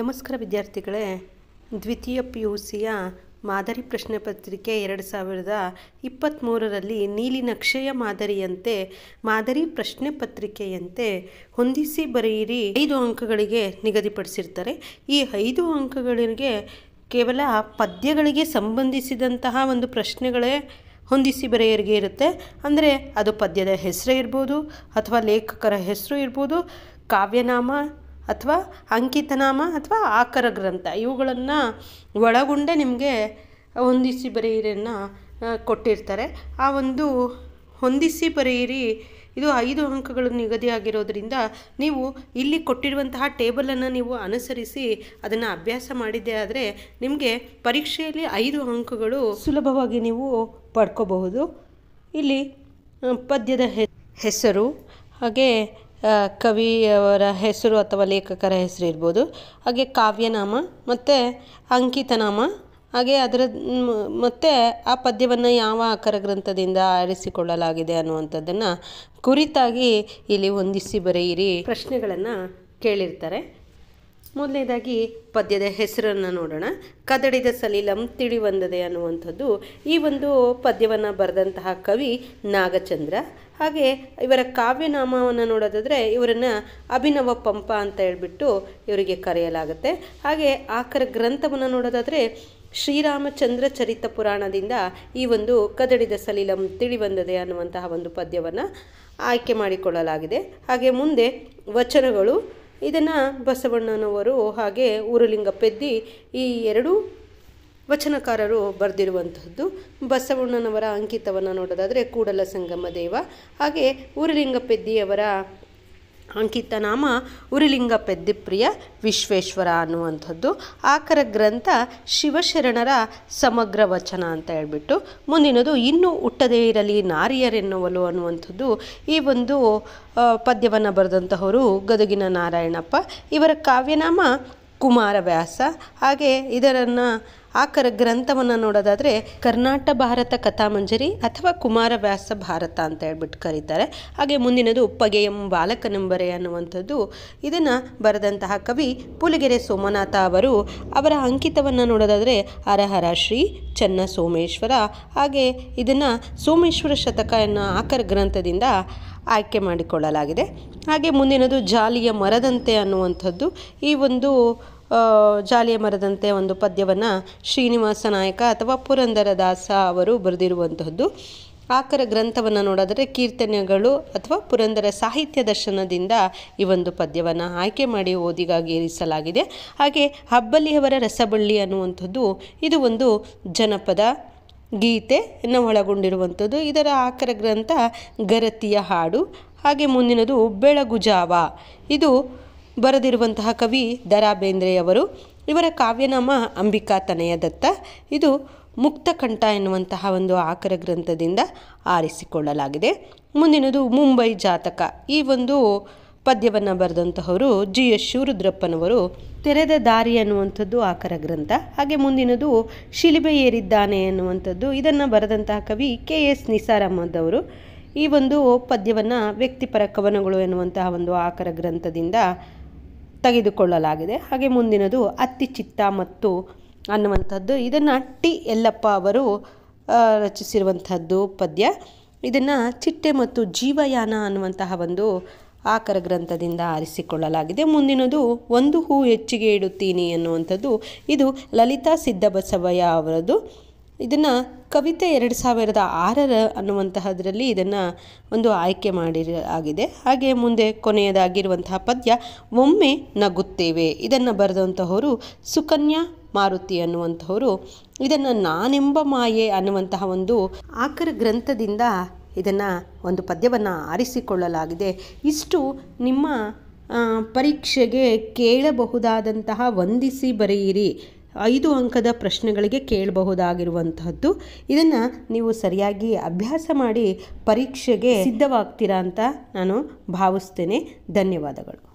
ನಮಸ್ಕಾರ ವಿದ್ಯಾರ್ಥಿಗಳೇ ದ್ವಿತೀಯ ಪಿ ಯು ಸಿಯ ಮಾದರಿ ಪ್ರಶ್ನೆ ಪತ್ರಿಕೆ ಎರಡು ಸಾವಿರದ ಇಪ್ಪತ್ತ್ಮೂರರಲ್ಲಿ ನೀಲಿ ನಕ್ಷೆಯ ಮಾದರಿಯಂತೆ ಮಾದರಿ ಪ್ರಶ್ನೆ ಪತ್ರಿಕೆಯಂತೆ ಹೊಂದಿಸಿ ಬರೆಯಿರಿ ಐದು ಅಂಕಗಳಿಗೆ ನಿಗದಿಪಡಿಸಿರ್ತಾರೆ ಈ ಐದು ಅಂಕಗಳಿಗೆ ಕೇವಲ ಪದ್ಯಗಳಿಗೆ ಸಂಬಂಧಿಸಿದಂತಹ ಒಂದು ಪ್ರಶ್ನೆಗಳೇ ಹೊಂದಿಸಿ ಬರೆಯೋರಿಗೆ ಇರುತ್ತೆ ಅಂದರೆ ಅದು ಪದ್ಯದ ಹೆಸರೇ ಇರ್ಬೋದು ಅಥವಾ ಲೇಖಕರ ಹೆಸರು ಇರ್ಬೋದು ಕಾವ್ಯನಾಮ ಅಥವಾ ಅಂಕಿತನಾಮ ಅಥವಾ ಆಕರ ಗ್ರಂಥ ಇವುಗಳನ್ನು ಒಳಗೊಂಡೇ ನಿಮಗೆ ಹೊಂದಿಸಿ ಬರೆಯಿರಿಯನ್ನು ಕೊಟ್ಟಿರ್ತಾರೆ ಆ ಒಂದು ಹೊಂದಿಸಿ ಬರೆಯಿರಿ ಇದು ಐದು ಅಂಕಗಳು ನಿಗದಿಯಾಗಿರೋದರಿಂದ ನೀವು ಇಲ್ಲಿ ಕೊಟ್ಟಿರುವಂತಹ ಟೇಬಲನ್ನು ನೀವು ಅನುಸರಿಸಿ ಅದನ್ನು ಅಭ್ಯಾಸ ಮಾಡಿದ್ದೆ ಆದರೆ ನಿಮಗೆ ಪರೀಕ್ಷೆಯಲ್ಲಿ ಐದು ಅಂಕಗಳು ಸುಲಭವಾಗಿ ನೀವು ಪಡ್ಕೋಬಹುದು ಇಲ್ಲಿ ಪದ್ಯದ ಹೆಸರು ಹಾಗೆ ಕವಿಯವರ ಹೆಸರು ಅಥವಾ ಲೇಖಕರ ಹೆಸರು ಇರ್ಬೋದು ಹಾಗೆ ಕಾವ್ಯನಾಮ ಮತ್ತು ಅಂಕಿತನಾಮ ಹಾಗೆ ಅದರ ಮತ್ತು ಆ ಪದ್ಯವನ್ನು ಯಾವ ಅಕರ ಗ್ರಂಥದಿಂದ ಆರಿಸಿಕೊಳ್ಳಲಾಗಿದೆ ಅನ್ನುವಂಥದ್ದನ್ನು ಕುರಿತಾಗಿ ಇಲ್ಲಿ ಹೊಂದಿಸಿ ಬರೆಯಿರಿ ಪ್ರಶ್ನೆಗಳನ್ನು ಕೇಳಿರ್ತಾರೆ ಮೊದಲನೇದಾಗಿ ಪದ್ಯದ ಹೆಸರನ್ನು ನೋಡೋಣ ಕದಡಿದ ಸಲಿಲಂ ತಿಳಿವಂದದೆ ಅನ್ನುವಂಥದ್ದು ಈ ಒಂದು ಪದ್ಯವನ್ನು ಬರೆದಂತಹ ಕವಿ ನಾಗಚಂದ್ರ ಹಾಗೆ ಇವರ ಕಾವ್ಯನಾಮವನ್ನು ನೋಡೋದಾದರೆ ಇವರನ್ನು ಅಭಿನವ ಪಂಪ ಅಂತ ಹೇಳ್ಬಿಟ್ಟು ಇವರಿಗೆ ಕರೆಯಲಾಗುತ್ತೆ ಹಾಗೆ ಆಕರ ಗ್ರಂಥವನ್ನು ನೋಡೋದಾದರೆ ಶ್ರೀರಾಮಚಂದ್ರ ಚರಿತ ಪುರಾಣದಿಂದ ಈ ಒಂದು ಕದಡಿದ ಸಲಿಲಂ ತಿಳಿಬಂದದೆ ಅನ್ನುವಂತಹ ಒಂದು ಪದ್ಯವನ್ನು ಆಯ್ಕೆ ಮಾಡಿಕೊಳ್ಳಲಾಗಿದೆ ಹಾಗೆ ಮುಂದೆ ವಚನಗಳು ಇದನ್ನು ಬಸವಣ್ಣನವರು ಹಾಗೆ ಉರುಲಿಂಗ ಪೆದ್ದಿ ಈ ಎರಡೂ ವಚನಕಾರರು ಬರೆದಿರುವಂಥದ್ದು ಬಸವಣ್ಣನವರ ಅಂಕಿತವನ್ನು ನೋಡೋದಾದರೆ ಕೂಡಲ ಸಂಗಮ ದೇವ ಹಾಗೆ ಉರುಲಿಂಗ ಪೆದ್ದಿಯವರ ನಾಮ ಉರಿಲಿಂಗ ಪೆದ್ದಿಪ್ರಿಯ ವಿಶ್ವೇಶ್ವರ ಅನ್ನುವಂಥದ್ದು ಆಕರ ಗ್ರಂಥ ಶಿವಶರಣರ ಸಮಗ್ರ ವಚನ ಅಂತ ಹೇಳ್ಬಿಟ್ಟು ಮುಂದಿನದು ಇನ್ನೂ ಹುಟ್ಟದೇ ಇರಲಿ ನಾರಿಯರೆನ್ನುವಲು ಅನ್ನುವಂಥದ್ದು ಈ ಒಂದು ಪದ್ಯವನ್ನು ಬರೆದಂತಹವರು ಗದಗಿನ ನಾರಾಯಣಪ್ಪ ಇವರ ಕಾವ್ಯನಾಮ ಕುಮಾರವ್ಯಾಸ ಹಾಗೆ ಇದರನ್ನು ಆಕರ ಗ್ರಂಥವನ್ನು ನೋಡೋದಾದರೆ ಕರ್ನಾಟಕ ಭಾರತ ಕಥಾಮಂಜರಿ ಅಥವಾ ಕುಮಾರವ್ಯಾಸ ಭಾರತ ಅಂತ ಹೇಳ್ಬಿಟ್ಟು ಕರೀತಾರೆ ಹಾಗೆ ಮುಂದಿನದು ಪಗೆಯಂ ಬಾಲಕನೆಂಬರೆ ಅನ್ನುವಂಥದ್ದು ಇದನ್ನು ಬರೆದಂತಹ ಕವಿ ಪುಲಿಗೆರೆ ಸೋಮನಾಥ ಅವರು ಅವರ ಅಂಕಿತವನ್ನು ನೋಡೋದಾದರೆ ಹರಹರ ಶ್ರೀ ಚನ್ನ ಸೋಮೇಶ್ವರ ಹಾಗೆ ಇದನ್ನು ಸೋಮೇಶ್ವರ ಶತಕ ಎನ್ನುವ ಆಕರ ಗ್ರಂಥದಿಂದ ಆಯ್ಕೆ ಮಾಡಿಕೊಳ್ಳಲಾಗಿದೆ ಹಾಗೆ ಮುಂದಿನದು ಜಾಲಿಯ ಮರದಂತೆ ಅನ್ನುವಂಥದ್ದು ಈ ಒಂದು ಜಾಲಿಯ ಮರದಂತೆ ಒಂದು ಪದ್ಯವನ್ನು ಶ್ರೀನಿವಾಸ ನಾಯಕ ಅಥವಾ ಪುರಂದರದಾಸ ಅವರು ಬರೆದಿರುವಂತಹದ್ದು ಆಕರ ಗ್ರಂಥವನ್ನು ನೋಡಿದರೆ ಕೀರ್ತನೆಗಳು ಅಥವಾ ಪುರಂದರ ಸಾಹಿತ್ಯ ದರ್ಶನದಿಂದ ಈ ಒಂದು ಪದ್ಯವನ್ನು ಆಯ್ಕೆ ಮಾಡಿ ಓದಿಗಾಗಿ ಇರಿಸಲಾಗಿದೆ ಹಾಗೆ ಹಬ್ಬಲ್ಲಿಯವರ ರಸಬಳ್ಳಿ ಅನ್ನುವಂಥದ್ದು ಇದು ಒಂದು ಜನಪದ ಗೀತೆಯನ್ನು ಒಳಗೊಂಡಿರುವಂಥದ್ದು ಇದರ ಆಕರ ಗ್ರಂಥ ಗರತಿಯ ಹಾಡು ಹಾಗೆ ಮುಂದಿನದು ಬೆಳಗುಜಾವ ಇದು ಬರೆದಿರುವಂತಹ ಕವಿ ದರಾ ಬೇಂದ್ರೆಯವರು ಇವರ ಕಾವ್ಯನಾಮ ಅಂಬಿಕಾ ತನಯ ದತ್ತ ಇದು ಮುಕ್ತಕಂಠ ಎನ್ನುವಂತಹ ಒಂದು ಆಕರ ಗ್ರಂಥದಿಂದ ಆರಿಸಿಕೊಳ್ಳಲಾಗಿದೆ ಮುಂದಿನದು ಮುಂಬೈ ಜಾತಕ ಈ ಒಂದು ಪದ್ಯವನ್ನು ಬರೆದಂತಹವರು ಜಿ ಎಸ್ ಶಿವರುದ್ರಪ್ಪನವರು ತೆರೆದ ದಾರಿ ಅನ್ನುವಂಥದ್ದು ಆಕರ ಗ್ರಂಥ ಹಾಗೆ ಮುಂದಿನದು ಶಿಲಿಬೆ ಏರಿದ್ದಾನೆ ಅನ್ನುವಂಥದ್ದು ಇದನ್ನು ಬರೆದಂತಹ ಕವಿ ಕೆ ಎಸ್ ನಿಸಾರ್ ಈ ಒಂದು ಪದ್ಯವನ್ನು ವ್ಯಕ್ತಿಪರ ಕವನಗಳು ಎನ್ನುವಂತಹ ಒಂದು ಆಕರ ಗ್ರಂಥದಿಂದ ತೆಗೆದುಕೊಳ್ಳಲಾಗಿದೆ ಹಾಗೆ ಮುಂದಿನದು ಅತ್ತಿ ಚಿತ್ತ ಮತ್ತು ಅನ್ನುವಂಥದ್ದು ಇದನ್ನು ಟಿ ಎಲ್ಲಪ್ಪ ಅವರು ರಚಿಸಿರುವಂಥದ್ದು ಪದ್ಯ ಇದನ್ನು ಚಿಟ್ಟೆ ಮತ್ತು ಜೀವಯಾನ ಅನ್ನುವಂತಹ ಒಂದು ಆಕರ ಗ್ರಂಥದಿಂದ ಆರಿಸಿಕೊಳ್ಳಲಾಗಿದೆ ಮುಂದಿನದು ಒಂದು ಹೂ ಹೆಚ್ಚಿಗೆ ಇಡುತ್ತೀನಿ ಅನ್ನುವಂಥದ್ದು ಇದು ಲಲಿತಾ ಸಿದ್ದಬಸವಯ್ಯ ಅವರದು ಇದನ್ನು ಕವಿತೆ ಎರಡು ಸಾವಿರದ ಆರರ ಅನ್ನುವಂತಹದರಲ್ಲಿ ಇದನ್ನು ಒಂದು ಆಯ್ಕೆ ಮಾಡಿ ಆಗಿದೆ ಹಾಗೆ ಮುಂದೆ ಕೊನೆಯದಾಗಿರುವಂತಹ ಪದ್ಯ ಒಮ್ಮೆ ನಗುತ್ತೇವೆ ಇದನ್ನು ಬರೆದಂತಹವರು ಸುಕನ್ಯಾ ಮಾರುತಿ ಅನ್ನುವಂಥವರು ಇದನ್ನು ನಾನೆಂಬ ಮಾಯೆ ಅನ್ನುವಂತಹ ಒಂದು ಆಕರ ಗ್ರಂಥದಿಂದ ಇದನ್ನು ಒಂದು ಪದ್ಯವನ್ನು ಆರಿಸಿಕೊಳ್ಳಲಾಗಿದೆ ಇಷ್ಟು ನಿಮ್ಮ ಪರೀಕ್ಷೆಗೆ ಕೇಳಬಹುದಾದಂತಹ ವಂದಿಸಿ ಬರೆಯಿರಿ ಐದು ಅಂಕದ ಪ್ರಶ್ನೆಗಳಿಗೆ ಕೇಳಬಹುದಾಗಿರುವಂತಹದ್ದು ಇದನ್ನು ನೀವು ಸರಿಯಾಗಿ ಅಭ್ಯಾಸ ಮಾಡಿ ಪರೀಕ್ಷೆಗೆ ಸಿದ್ಧವಾಗ್ತೀರಾ ಅಂತ ನಾನು ಭಾವಿಸ್ತೇನೆ ಧನ್ಯವಾದಗಳು